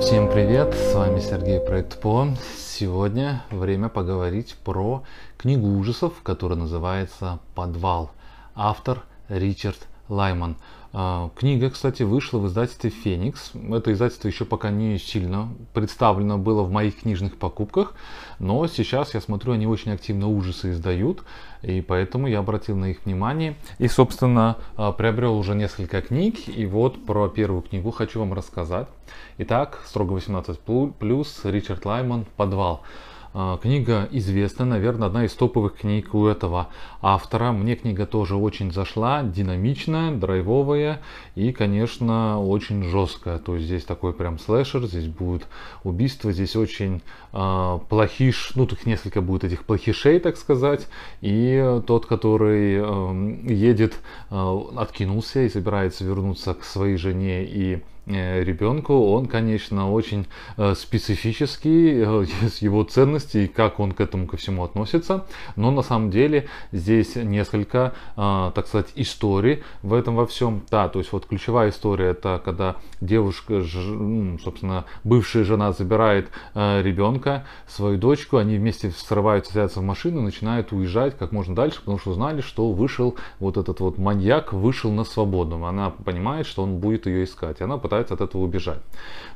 Всем привет, с вами Сергей Проектпо. Сегодня время поговорить про книгу ужасов, которая называется «Подвал». Автор Ричард Лайман. А, книга, кстати, вышла в издательстве «Феникс». Это издательство еще пока не сильно представлено было в моих книжных покупках, но сейчас, я смотрю, они очень активно ужасы издают, и поэтому я обратил на их внимание. И, собственно, а, приобрел уже несколько книг, и вот про первую книгу хочу вам рассказать. Итак, «Строго 18+,» Ричард Лайман «Подвал». А, книга известна, наверное, одна из топовых книг у этого автора. Мне книга тоже очень зашла, динамичная, драйвовая и, конечно, очень жесткая. То есть здесь такой прям слэшер, здесь будут убийства, здесь очень э, плохиш, ну тут несколько будет этих плохишей, так сказать. И тот, который э, едет, э, откинулся и собирается вернуться к своей жене и Э, ребенку, он, конечно, очень э, специфический, э, с его ценностей, как он к этому ко всему относится, но на самом деле здесь несколько, так сказать, историй в этом во всем. Да, то есть вот ключевая история это когда девушка, ну, собственно, бывшая жена забирает ребенка, свою дочку, они вместе срываются, садятся в машину, начинают уезжать как можно дальше, потому что узнали, что вышел вот этот вот маньяк, вышел на свободу. Она понимает, что он будет ее искать. Она пытается пытаются от этого убежать.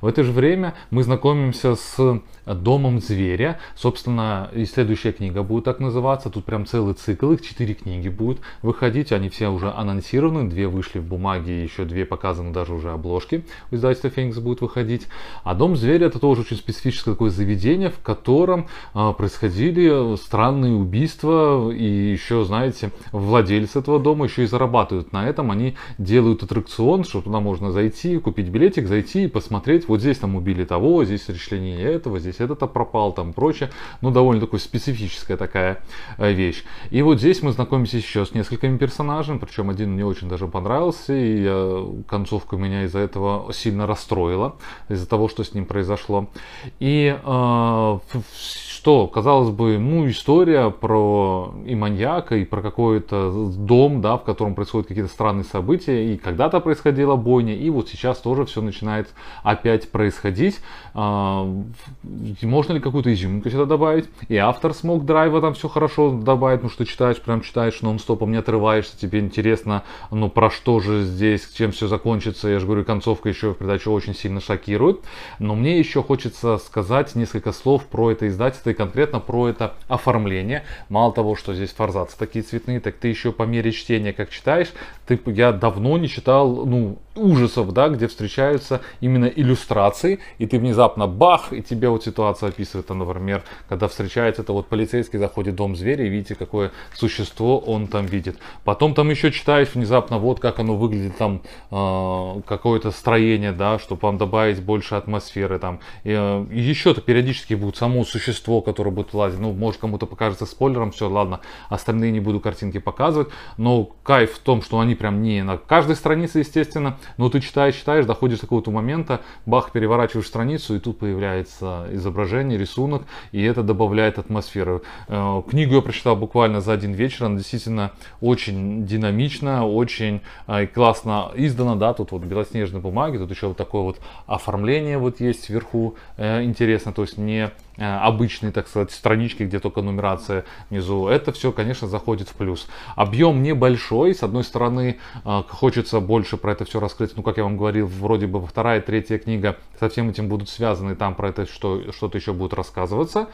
В это же время мы знакомимся с домом зверя. Собственно, и следующая книга будет так называться. Тут прям целый цикл, их четыре книги будут выходить. Они все уже анонсированы. Две вышли в бумаге, еще две показаны даже уже обложки. У издательства Феникс будет выходить. А дом зверя это тоже очень специфическое такое заведение, в котором э, происходили странные убийства. И еще, знаете, владельцы этого дома еще и зарабатывают на этом. Они делают аттракцион, что туда можно зайти, купить купить билетик, зайти и посмотреть, вот здесь там убили того, здесь расчленение этого, здесь этот пропал, там прочее. Ну, довольно такой специфическая такая э, вещь. И вот здесь мы знакомимся еще с несколькими персонажами, причем один мне очень даже понравился, и э, концовка меня из-за этого сильно расстроила, из-за того, что с ним произошло. И э, что, казалось бы, ну, история про и маньяка, и про какой-то дом, да, в котором происходят какие-то странные события, и когда-то происходила бойня, и вот сейчас тоже все начинает опять происходить. А, можно ли какую-то изюминку сюда добавить? И автор смог драйва там все хорошо добавить, ну, что читаешь, прям читаешь нон-стопом, не отрываешься, тебе интересно, ну, про что же здесь, чем все закончится. Я же говорю, концовка еще в придачу очень сильно шокирует. Но мне еще хочется сказать несколько слов про это издательство конкретно про это оформление. Мало того, что здесь форзацы такие цветные, так ты еще по мере чтения, как читаешь, ты, я давно не читал, ну, ужасов, да, где встречаются именно иллюстрации, и ты внезапно бах, и тебе вот ситуация описывает, там, например, когда встречается это вот полицейский заходит в дом зверя, и видите, какое существо он там видит. Потом там еще читаешь внезапно, вот как оно выглядит, там, э, какое-то строение, да, чтобы вам добавить больше атмосферы, там. И, э, еще-то периодически будет само существо, которое будет лазить, ну, может, кому-то покажется спойлером, все, ладно, остальные не буду картинки показывать, но кайф в том, что они они прям не на каждой странице, естественно, но ты читаешь, читаешь, доходишь до какого-то момента, бах, переворачиваешь страницу, и тут появляется изображение, рисунок, и это добавляет атмосферы. Э, книгу я прочитал буквально за один вечер, она действительно очень динамичная, очень э, классно издана, да, тут вот белоснежные бумаги, тут еще вот такое вот оформление вот есть вверху, э, интересно, то есть не Э, обычной, так сказать, странички, где только нумерация внизу. Это все, конечно, заходит в плюс. Объем небольшой. С одной стороны, э, хочется больше про это все раскрыть. Ну, как я вам говорил, вроде бы вторая, третья книга со всем этим будут связаны. Там про это что, что-то еще будет рассказываться.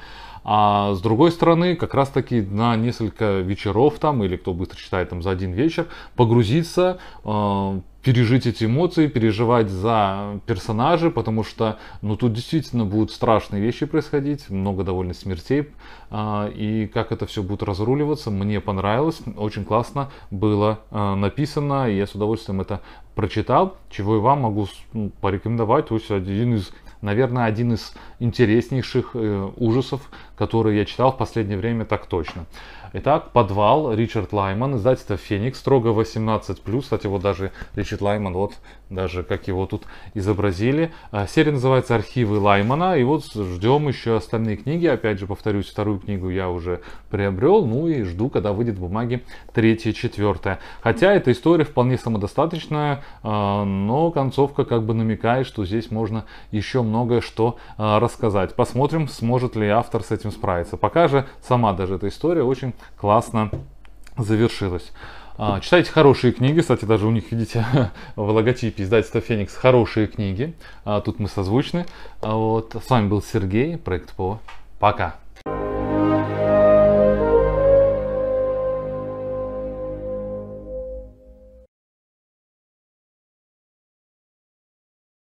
А с другой стороны, как раз таки на несколько вечеров там, или кто быстро читает там за один вечер, погрузиться, э, пережить эти эмоции, переживать за персонажи, потому что, ну, тут действительно будут страшные вещи происходить, много довольно смертей, э, и как это все будет разруливаться, мне понравилось, очень классно было э, написано, и я с удовольствием это прочитал, чего и вам могу ну, порекомендовать. То есть один из, наверное, один из интереснейших э, ужасов, которые я читал в последнее время, так точно. Итак, «Подвал», Ричард Лайман, издательство «Феникс», строго 18+, плюс, кстати, вот даже Ричард Лайман, вот даже как его тут изобразили. А, серия называется «Архивы Лаймана», и вот ждем еще остальные книги. Опять же, повторюсь, вторую книгу я уже приобрел, ну и жду, когда выйдет в бумаге третья, четвертая. Хотя эта история вполне самодостаточная, а, но концовка как бы намекает, что здесь можно еще многое что а, рассказать. Посмотрим, сможет ли автор с этим справиться. Пока же сама даже эта история очень классно завершилось. А, читайте хорошие книги, кстати, даже у них, видите, в логотипе издательства «Феникс» хорошие книги. А, тут мы созвучны. А вот, с вами был Сергей, проект ПО. Пока!